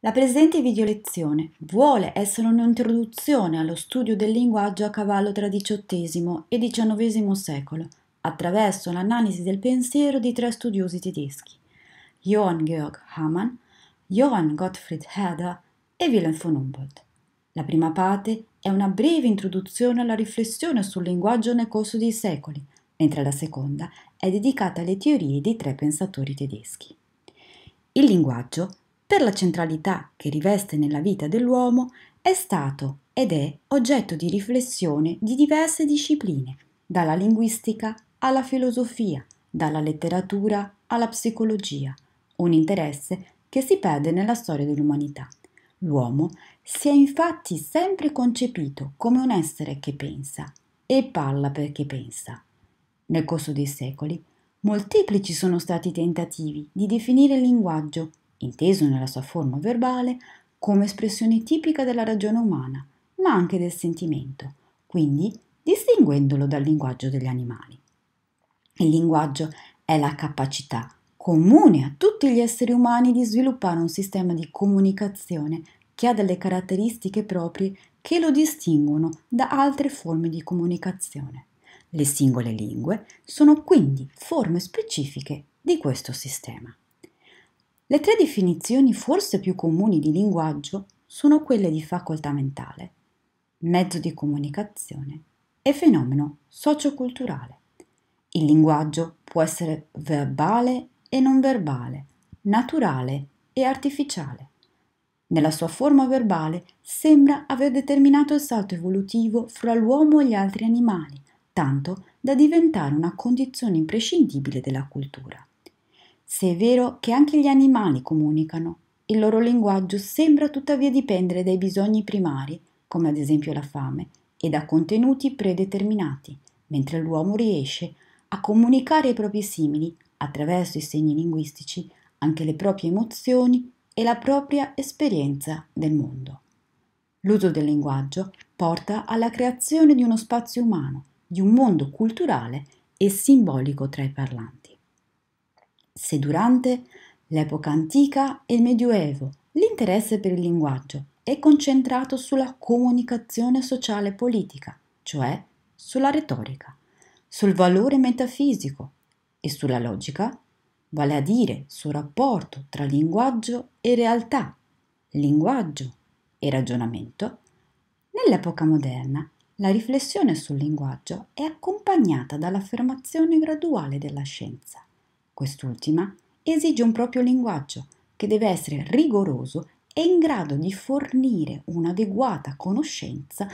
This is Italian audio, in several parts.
La presente videolezione vuole essere un'introduzione allo studio del linguaggio a cavallo tra XVIII e XIX secolo, attraverso l'analisi del pensiero di tre studiosi tedeschi, Johann Georg Hamann, Johann Gottfried Herder e Wilhelm von Humboldt. La prima parte è una breve introduzione alla riflessione sul linguaggio nel corso dei secoli, mentre la seconda è dedicata alle teorie dei tre pensatori tedeschi. Il linguaggio per la centralità che riveste nella vita dell'uomo, è stato ed è oggetto di riflessione di diverse discipline, dalla linguistica alla filosofia, dalla letteratura alla psicologia, un interesse che si perde nella storia dell'umanità. L'uomo si è infatti sempre concepito come un essere che pensa e parla perché pensa. Nel corso dei secoli, molteplici sono stati i tentativi di definire il linguaggio inteso nella sua forma verbale come espressione tipica della ragione umana, ma anche del sentimento, quindi distinguendolo dal linguaggio degli animali. Il linguaggio è la capacità comune a tutti gli esseri umani di sviluppare un sistema di comunicazione che ha delle caratteristiche proprie che lo distinguono da altre forme di comunicazione. Le singole lingue sono quindi forme specifiche di questo sistema. Le tre definizioni forse più comuni di linguaggio sono quelle di facoltà mentale, mezzo di comunicazione e fenomeno socioculturale. Il linguaggio può essere verbale e non verbale, naturale e artificiale. Nella sua forma verbale sembra aver determinato il salto evolutivo fra l'uomo e gli altri animali, tanto da diventare una condizione imprescindibile della cultura se è vero che anche gli animali comunicano. Il loro linguaggio sembra tuttavia dipendere dai bisogni primari, come ad esempio la fame, e da contenuti predeterminati, mentre l'uomo riesce a comunicare ai propri simili, attraverso i segni linguistici, anche le proprie emozioni e la propria esperienza del mondo. L'uso del linguaggio porta alla creazione di uno spazio umano, di un mondo culturale e simbolico tra i parlanti se durante l'epoca antica e il Medioevo l'interesse per il linguaggio è concentrato sulla comunicazione sociale e politica, cioè sulla retorica, sul valore metafisico e sulla logica, vale a dire sul rapporto tra linguaggio e realtà, linguaggio e ragionamento, nell'epoca moderna la riflessione sul linguaggio è accompagnata dall'affermazione graduale della scienza Quest'ultima esige un proprio linguaggio che deve essere rigoroso e in grado di fornire un'adeguata conoscenza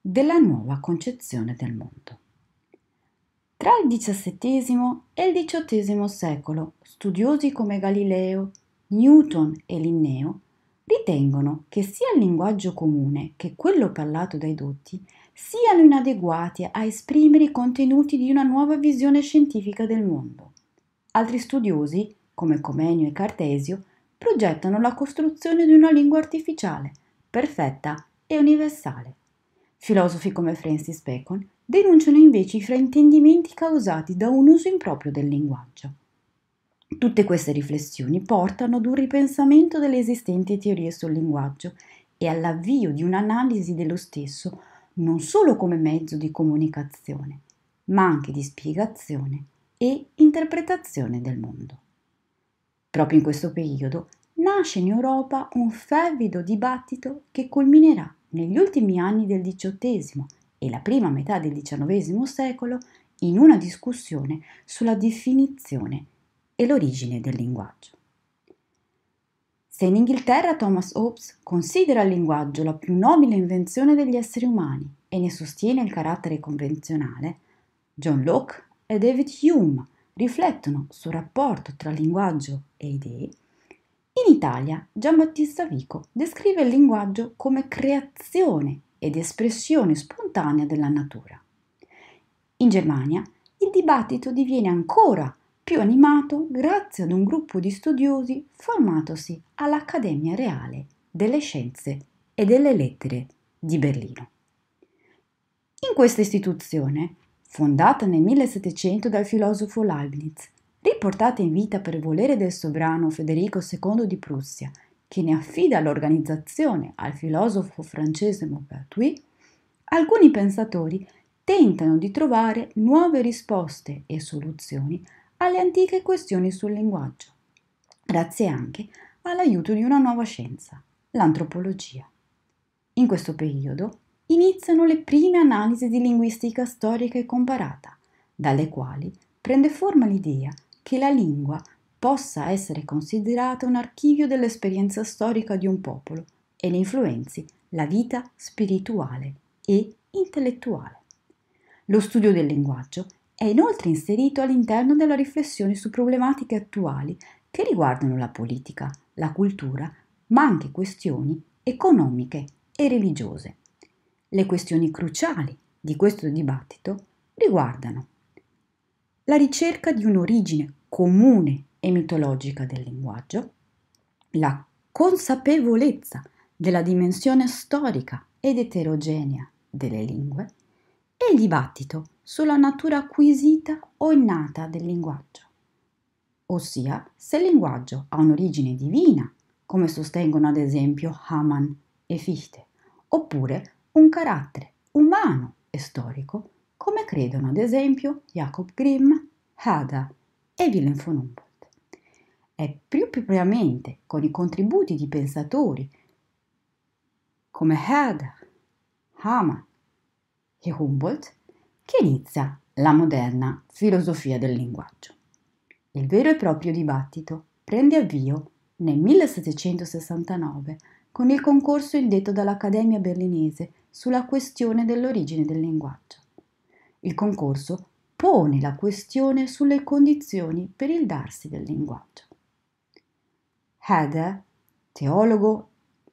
della nuova concezione del mondo. Tra il XVII e il XVIII secolo, studiosi come Galileo, Newton e Linneo ritengono che sia il linguaggio comune che quello parlato dai dotti siano inadeguati a esprimere i contenuti di una nuova visione scientifica del mondo. Altri studiosi, come Comenio e Cartesio, progettano la costruzione di una lingua artificiale, perfetta e universale. Filosofi come Francis Bacon denunciano invece i fraintendimenti causati da un uso improprio del linguaggio. Tutte queste riflessioni portano ad un ripensamento delle esistenti teorie sul linguaggio e all'avvio di un'analisi dello stesso non solo come mezzo di comunicazione, ma anche di spiegazione e interpretazione del mondo. Proprio in questo periodo nasce in Europa un fervido dibattito che culminerà negli ultimi anni del XVIII e la prima metà del XIX secolo in una discussione sulla definizione e l'origine del linguaggio. Se in Inghilterra Thomas Hobbes considera il linguaggio la più nobile invenzione degli esseri umani e ne sostiene il carattere convenzionale, John Locke e David Hume riflettono sul rapporto tra linguaggio e idee, in Italia Giambattista Vico descrive il linguaggio come creazione ed espressione spontanea della natura. In Germania il dibattito diviene ancora più animato grazie ad un gruppo di studiosi formatosi all'Accademia Reale delle Scienze e delle Lettere di Berlino. In questa istituzione, fondata nel 1700 dal filosofo Leibniz, riportata in vita per volere del sovrano Federico II di Prussia, che ne affida l'organizzazione al filosofo francese Maupertuis, alcuni pensatori tentano di trovare nuove risposte e soluzioni alle antiche questioni sul linguaggio, grazie anche all'aiuto di una nuova scienza, l'antropologia. In questo periodo iniziano le prime analisi di linguistica storica e comparata, dalle quali prende forma l'idea che la lingua possa essere considerata un archivio dell'esperienza storica di un popolo e ne influenzi la vita spirituale e intellettuale. Lo studio del linguaggio è inoltre inserito all'interno della riflessione su problematiche attuali che riguardano la politica, la cultura, ma anche questioni economiche e religiose. Le questioni cruciali di questo dibattito riguardano la ricerca di un'origine comune e mitologica del linguaggio, la consapevolezza della dimensione storica ed eterogenea delle lingue e il dibattito sulla natura acquisita o innata del linguaggio. Ossia, se il linguaggio ha un'origine divina, come sostengono ad esempio Hamann e Fichte, oppure un carattere umano e storico, come credono ad esempio Jacob Grimm, Hada e Willem von Humboldt. È più propriamente con i contributi di pensatori come Hada, Hamann e Humboldt che inizia la moderna filosofia del linguaggio. Il vero e proprio dibattito prende avvio nel 1769 con il concorso indetto dall'Accademia berlinese sulla questione dell'origine del linguaggio. Il concorso pone la questione sulle condizioni per il darsi del linguaggio. Heidegger, teologo,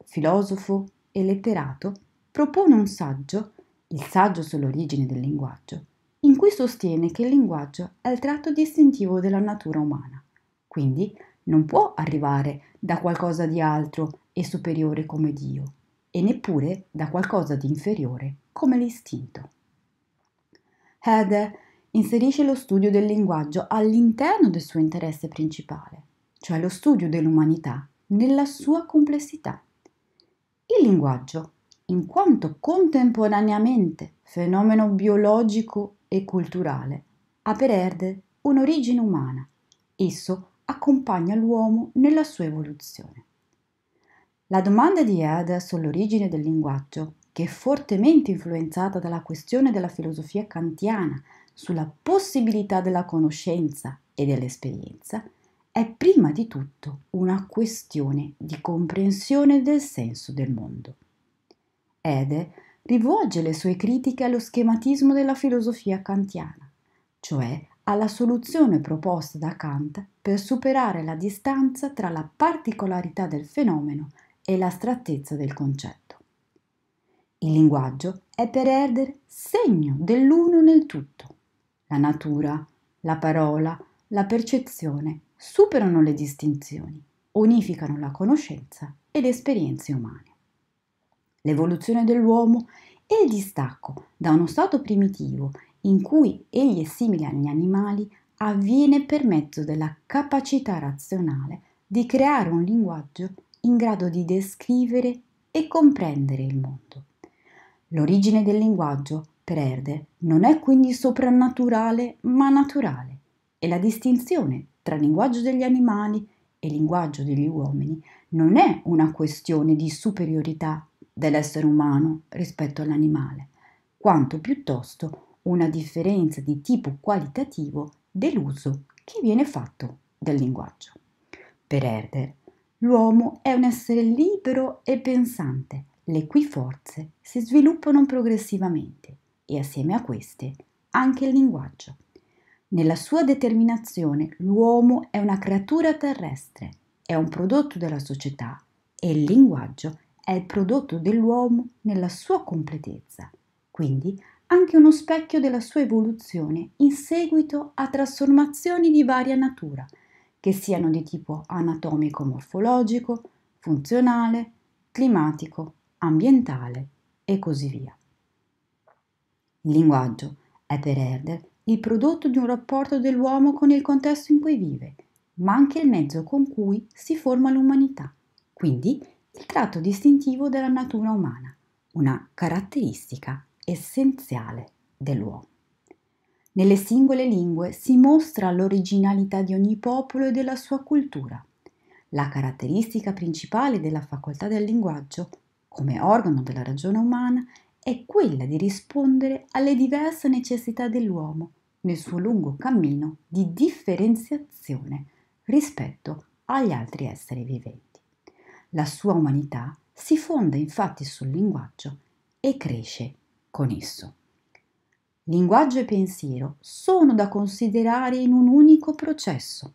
filosofo e letterato, propone un saggio il saggio sull'origine del linguaggio, in cui sostiene che il linguaggio è il tratto distintivo della natura umana, quindi non può arrivare da qualcosa di altro e superiore come Dio, e neppure da qualcosa di inferiore come l'istinto. Heide inserisce lo studio del linguaggio all'interno del suo interesse principale, cioè lo studio dell'umanità nella sua complessità. Il linguaggio in quanto contemporaneamente fenomeno biologico e culturale, ha per erde un'origine umana. Esso accompagna l'uomo nella sua evoluzione. La domanda di Herder sull'origine del linguaggio, che è fortemente influenzata dalla questione della filosofia kantiana sulla possibilità della conoscenza e dell'esperienza, è prima di tutto una questione di comprensione del senso del mondo. Ede rivolge le sue critiche allo schematismo della filosofia kantiana, cioè alla soluzione proposta da Kant per superare la distanza tra la particolarità del fenomeno e l'astrattezza del concetto. Il linguaggio è per Herder segno dell'uno nel tutto. La natura, la parola, la percezione superano le distinzioni, unificano la conoscenza e le esperienze umane l'evoluzione dell'uomo e il distacco da uno stato primitivo in cui egli è simile agli animali avviene per mezzo della capacità razionale di creare un linguaggio in grado di descrivere e comprendere il mondo. L'origine del linguaggio, per Erde, non è quindi soprannaturale ma naturale e la distinzione tra linguaggio degli animali e linguaggio degli uomini non è una questione di superiorità dell'essere umano rispetto all'animale, quanto piuttosto una differenza di tipo qualitativo dell'uso che viene fatto del linguaggio. Per Herder, l'uomo è un essere libero e pensante, le cui forze si sviluppano progressivamente e assieme a queste anche il linguaggio. Nella sua determinazione l'uomo è una creatura terrestre, è un prodotto della società e il linguaggio è il prodotto dell'uomo nella sua completezza, quindi anche uno specchio della sua evoluzione in seguito a trasformazioni di varia natura, che siano di tipo anatomico-morfologico, funzionale, climatico, ambientale e così via. Il linguaggio è per Herder il prodotto di un rapporto dell'uomo con il contesto in cui vive, ma anche il mezzo con cui si forma l'umanità, quindi il tratto distintivo della natura umana, una caratteristica essenziale dell'uomo. Nelle singole lingue si mostra l'originalità di ogni popolo e della sua cultura. La caratteristica principale della facoltà del linguaggio, come organo della ragione umana, è quella di rispondere alle diverse necessità dell'uomo nel suo lungo cammino di differenziazione rispetto agli altri esseri viventi. La sua umanità si fonda infatti sul linguaggio e cresce con esso. Linguaggio e pensiero sono da considerare in un unico processo.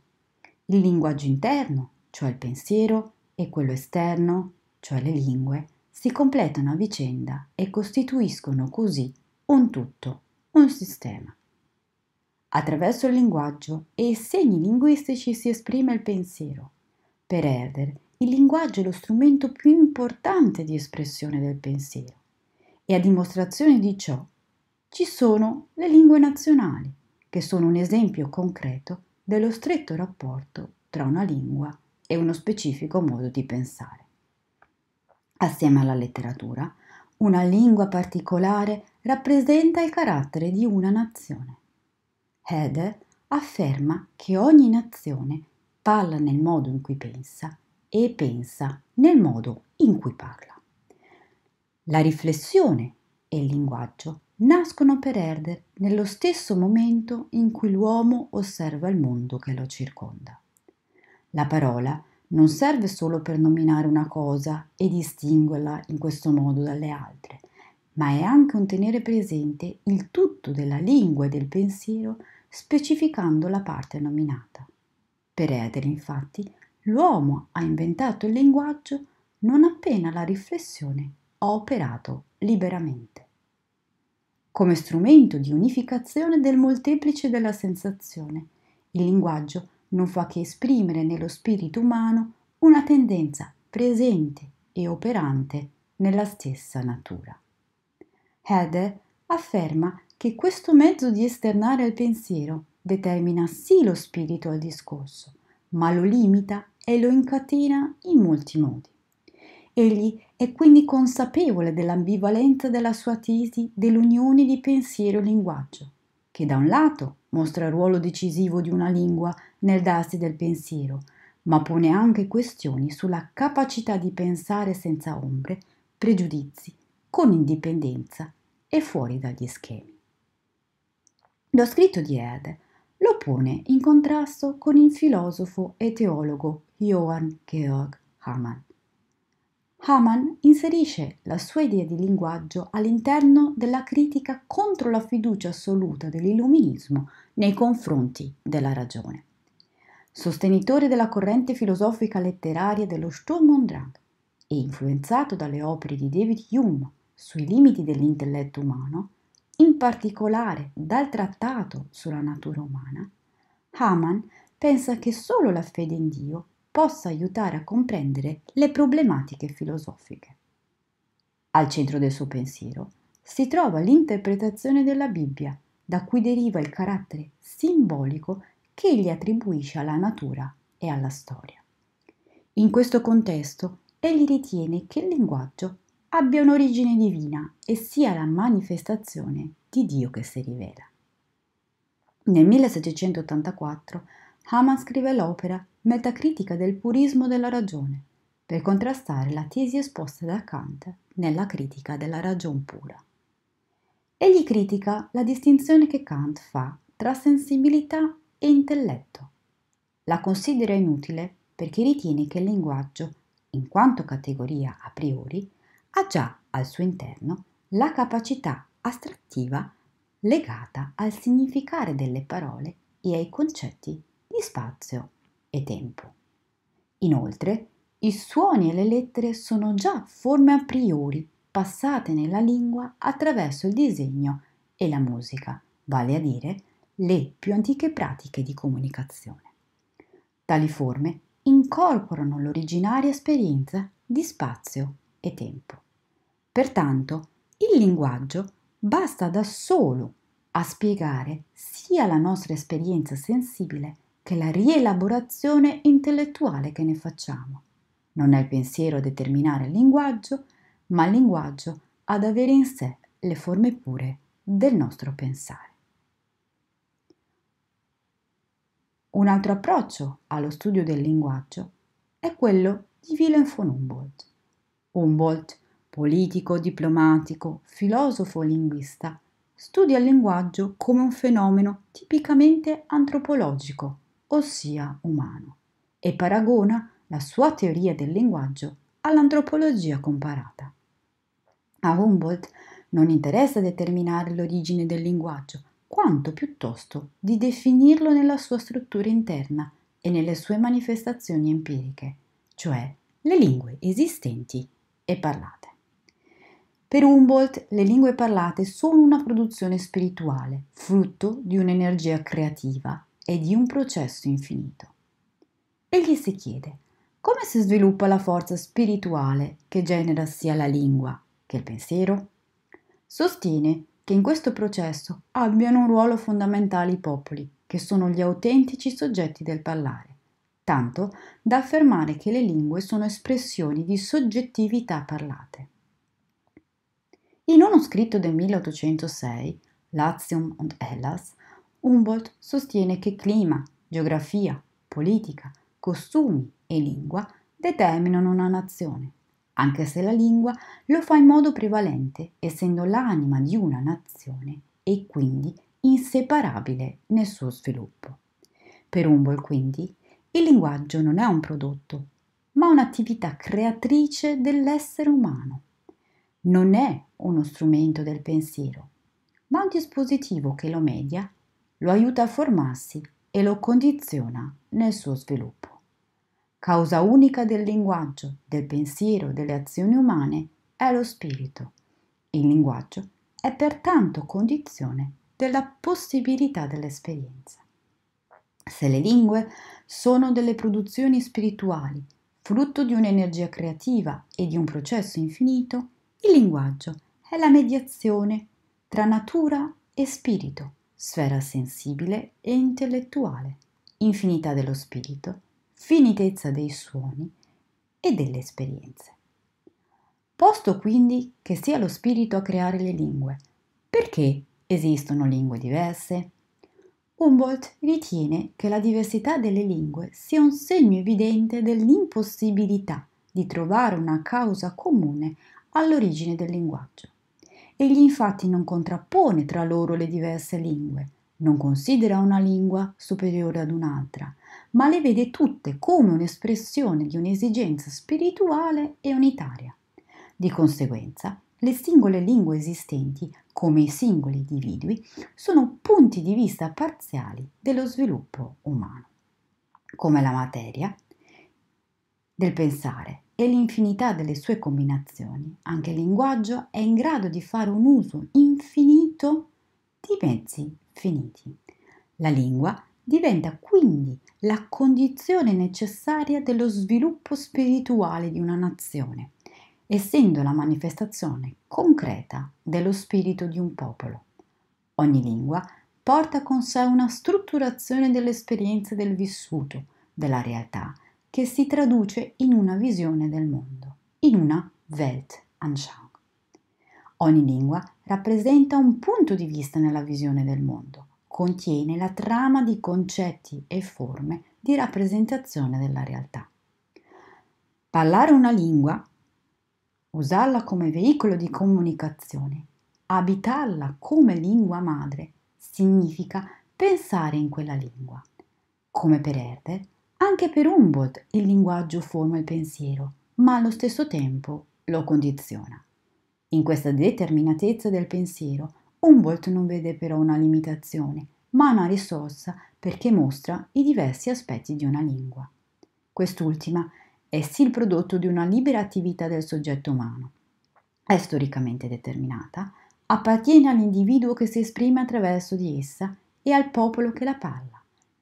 Il linguaggio interno, cioè il pensiero, e quello esterno, cioè le lingue, si completano a vicenda e costituiscono così un tutto, un sistema. Attraverso il linguaggio e i segni linguistici si esprime il pensiero. Per Herder, il linguaggio è lo strumento più importante di espressione del pensiero e a dimostrazione di ciò ci sono le lingue nazionali, che sono un esempio concreto dello stretto rapporto tra una lingua e uno specifico modo di pensare. Assieme alla letteratura, una lingua particolare rappresenta il carattere di una nazione. Hede afferma che ogni nazione parla nel modo in cui pensa e pensa nel modo in cui parla. La riflessione e il linguaggio nascono per Herder nello stesso momento in cui l'uomo osserva il mondo che lo circonda. La parola non serve solo per nominare una cosa e distinguerla in questo modo dalle altre, ma è anche un tenere presente il tutto della lingua e del pensiero specificando la parte nominata. Per Herder, infatti, l'uomo ha inventato il linguaggio non appena la riflessione ha operato liberamente, come strumento di unificazione del molteplice della sensazione. Il linguaggio non fa che esprimere nello spirito umano una tendenza presente e operante nella stessa natura. Heide afferma che questo mezzo di esternare il pensiero determina sì lo spirito al discorso, ma lo limita e lo incatena in molti modi. Egli è quindi consapevole dell'ambivalenza della sua tesi dell'unione di pensiero e linguaggio, che da un lato mostra il ruolo decisivo di una lingua nel darsi del pensiero, ma pone anche questioni sulla capacità di pensare senza ombre, pregiudizi, con indipendenza e fuori dagli schemi. Lo scritto di Erde lo pone in contrasto con il filosofo e teologo Johann Georg Hamann. Hamann inserisce la sua idea di linguaggio all'interno della critica contro la fiducia assoluta dell'illuminismo nei confronti della ragione. Sostenitore della corrente filosofica letteraria dello Sturm und Drang e influenzato dalle opere di David Hume sui limiti dell'intelletto umano, particolare dal trattato sulla natura umana, Haman pensa che solo la fede in Dio possa aiutare a comprendere le problematiche filosofiche. Al centro del suo pensiero si trova l'interpretazione della Bibbia, da cui deriva il carattere simbolico che egli attribuisce alla natura e alla storia. In questo contesto, egli ritiene che il linguaggio abbia un'origine divina e sia la manifestazione di Dio che si rivela. Nel 1784 Hamann scrive l'opera Metacritica del purismo della ragione, per contrastare la tesi esposta da Kant nella critica della ragion pura. Egli critica la distinzione che Kant fa tra sensibilità e intelletto. La considera inutile perché ritiene che il linguaggio, in quanto categoria a priori, ha già al suo interno la capacità astrattiva legata al significare delle parole e ai concetti di spazio e tempo. Inoltre, i suoni e le lettere sono già forme a priori passate nella lingua attraverso il disegno e la musica, vale a dire le più antiche pratiche di comunicazione. Tali forme incorporano l'originaria esperienza di spazio e tempo. Pertanto, il linguaggio basta da solo a spiegare sia la nostra esperienza sensibile che la rielaborazione intellettuale che ne facciamo. Non è il pensiero a determinare il linguaggio, ma il linguaggio ad avere in sé le forme pure del nostro pensare. Un altro approccio allo studio del linguaggio è quello di Willem von Humboldt. Humboldt politico, diplomatico, filosofo, linguista, studia il linguaggio come un fenomeno tipicamente antropologico, ossia umano, e paragona la sua teoria del linguaggio all'antropologia comparata. A Humboldt non interessa determinare l'origine del linguaggio, quanto piuttosto di definirlo nella sua struttura interna e nelle sue manifestazioni empiriche, cioè le lingue esistenti e parlate. Per Humboldt le lingue parlate sono una produzione spirituale, frutto di un'energia creativa e di un processo infinito. Egli si chiede come si sviluppa la forza spirituale che genera sia la lingua che il pensiero? Sostiene che in questo processo abbiano un ruolo fondamentale i popoli, che sono gli autentici soggetti del parlare, tanto da affermare che le lingue sono espressioni di soggettività parlate. In uno scritto del 1806, Latium und Hellas, Humboldt sostiene che clima, geografia, politica, costumi e lingua determinano una nazione, anche se la lingua lo fa in modo prevalente, essendo l'anima di una nazione e quindi inseparabile nel suo sviluppo. Per Humboldt, quindi, il linguaggio non è un prodotto, ma un'attività creatrice dell'essere umano non è uno strumento del pensiero, ma un dispositivo che lo media, lo aiuta a formarsi e lo condiziona nel suo sviluppo. Causa unica del linguaggio, del pensiero, delle azioni umane è lo spirito. Il linguaggio è pertanto condizione della possibilità dell'esperienza. Se le lingue sono delle produzioni spirituali, frutto di un'energia creativa e di un processo infinito, il linguaggio è la mediazione tra natura e spirito, sfera sensibile e intellettuale, infinità dello spirito, finitezza dei suoni e delle esperienze. Posto quindi che sia lo spirito a creare le lingue, perché esistono lingue diverse? Humboldt ritiene che la diversità delle lingue sia un segno evidente dell'impossibilità di trovare una causa comune all'origine del linguaggio. Egli infatti non contrappone tra loro le diverse lingue, non considera una lingua superiore ad un'altra, ma le vede tutte come un'espressione di un'esigenza spirituale e unitaria. Di conseguenza, le singole lingue esistenti, come i singoli individui, sono punti di vista parziali dello sviluppo umano, come la materia del pensare e l'infinità delle sue combinazioni, anche il linguaggio è in grado di fare un uso infinito di mezzi finiti. La lingua diventa quindi la condizione necessaria dello sviluppo spirituale di una nazione, essendo la manifestazione concreta dello spirito di un popolo. Ogni lingua porta con sé una strutturazione dell'esperienza del vissuto, della realtà, che si traduce in una visione del mondo, in una Weltanschauung. Ogni lingua rappresenta un punto di vista nella visione del mondo, contiene la trama di concetti e forme di rappresentazione della realtà. Parlare una lingua, usarla come veicolo di comunicazione, abitarla come lingua madre, significa pensare in quella lingua. Come per Herder, anche per Humboldt il linguaggio forma il pensiero, ma allo stesso tempo lo condiziona. In questa determinatezza del pensiero, Humboldt non vede però una limitazione, ma una risorsa perché mostra i diversi aspetti di una lingua. Quest'ultima è sì il prodotto di una libera attività del soggetto umano. È storicamente determinata, appartiene all'individuo che si esprime attraverso di essa e al popolo che la parla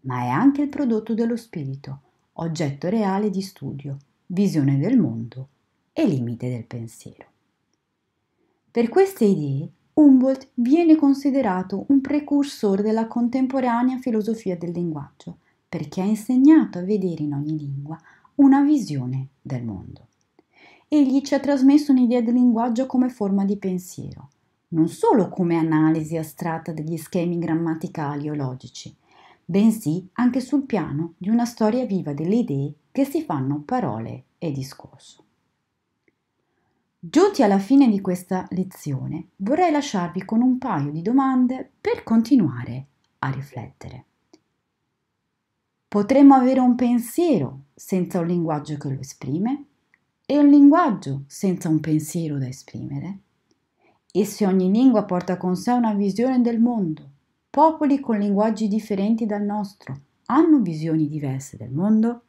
ma è anche il prodotto dello spirito, oggetto reale di studio, visione del mondo e limite del pensiero. Per queste idee, Humboldt viene considerato un precursore della contemporanea filosofia del linguaggio, perché ha insegnato a vedere in ogni lingua una visione del mondo. Egli ci ha trasmesso un'idea del linguaggio come forma di pensiero, non solo come analisi astratta degli schemi grammaticali o logici, bensì anche sul piano di una storia viva delle idee che si fanno parole e discorso. Giunti alla fine di questa lezione, vorrei lasciarvi con un paio di domande per continuare a riflettere. Potremmo avere un pensiero senza un linguaggio che lo esprime e un linguaggio senza un pensiero da esprimere? E se ogni lingua porta con sé una visione del mondo popoli con linguaggi differenti dal nostro hanno visioni diverse del mondo